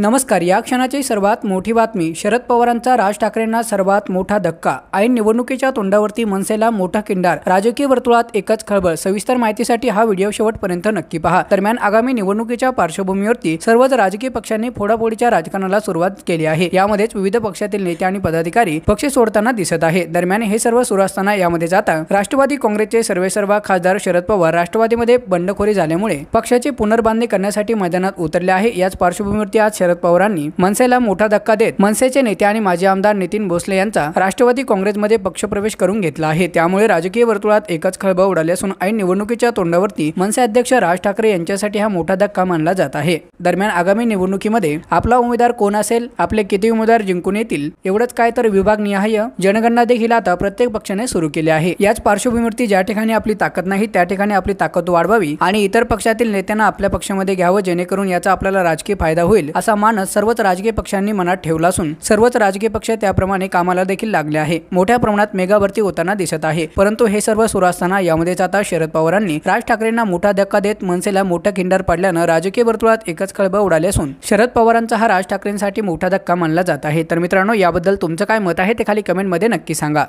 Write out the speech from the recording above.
नमस्कार या क्षणाची सर्वात मोठी बातमी शरद पवारांचा राज ठाकरेंना सर्वात मोठा धक्का ऐन निवडणुकीच्या तोंडावरती मनसेला मोठा किंडार राजकीय वर्तुळात एकच खळबळ सविस्तर माहितीसाठी हा व्हिडिओ शेवटपर्यंत नक्की पहा दरम्यान आगामी निवडणुकीच्या पार्श्वभूमीवरती सर्वच राजकीय पक्षांनी फोडाफोडीच्या राजकारणाला सुरुवात केली आहे यामध्येच विविध पक्षातील नेते आणि पदाधिकारी पक्ष सोडताना दिसत आहे दरम्यान हे सर्व सुरू असताना यामध्ये जाता राष्ट्रवादी काँग्रेसचे सर्वेसर्वा खासदार शरद पवार राष्ट्रवादीमध्ये बंडखोरी झाल्यामुळे पक्षाची पुनर्बांधणी करण्यासाठी मैदानात उतरले आहे याच पार्श्वभूमीवरती आज शरद पवारांनी मनसेला मोठा धक्का देत मनसेचे नेते आणि माजी आमदार नितीन भोसले यांचा राष्ट्रवादी काँग्रेसमध्ये पक्षप्रवेश करून घेतला आहे त्यामुळे राजकीय वर्तुळात एकच खळबळ उडाली असून ऐन निवडणुकीच्या तोंडावरती मनसे अध्यक्ष राज ठाकरे यांच्यासाठी हा मोठा धक्का मानला जात आहे दरम्यान आगामी निवडणुकीमध्ये आपला उमेदवार कोण असेल आपले किती उमेदवार जिंकून येतील एवढंच काय तर विभागनिहाय जनगणना देखील आता प्रत्येक पक्षाने सुरू केली आहे याच पार्श्वभूमीवरती ज्या ठिकाणी आपली ताकद नाही त्या ठिकाणी आपली ताकद वाढवावी आणि इतर पक्षातील नेत्यांना आपल्या पक्षामध्ये घ्यावं जेणेकरून याचा आपल्याला राजकीय फायदा होईल असा असा मानस सर्वच राजकीय पक्षांनी मनात ठेवला असून सर्वच राजकीय पक्ष त्याप्रमाणे कामाला देखील लागले आहे मोठ्या प्रमाणात मेगा भरती होताना दिसत आहे परंतु हे सर्व सुरू असताना यामध्येच आता शरद पवारांनी राज ठाकरेंना मोठा धक्का देत मनसेला मोठ्या खिंडार पाडल्यानं राजकीय वर्तुळात एकच खळबळ उडाले असून शरद पवारांचा हा राज ठाकरेंसाठी मोठा धक्का मानला जात आहे तर मित्रांनो याबद्दल तुमचं काय मत आहे ते खाली कमेंटमध्ये नक्की सांगा